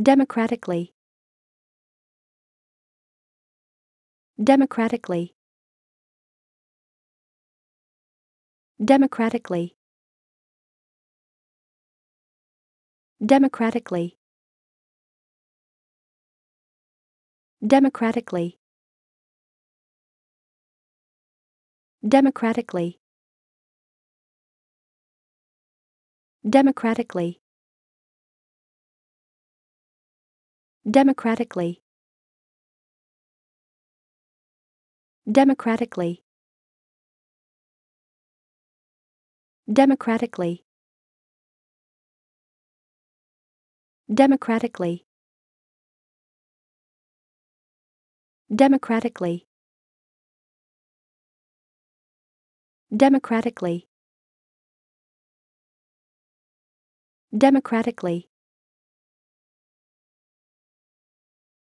democratically democratically democratically democratically democratically democratically democratically democratically democratically democratically democratically democratically democratically democratically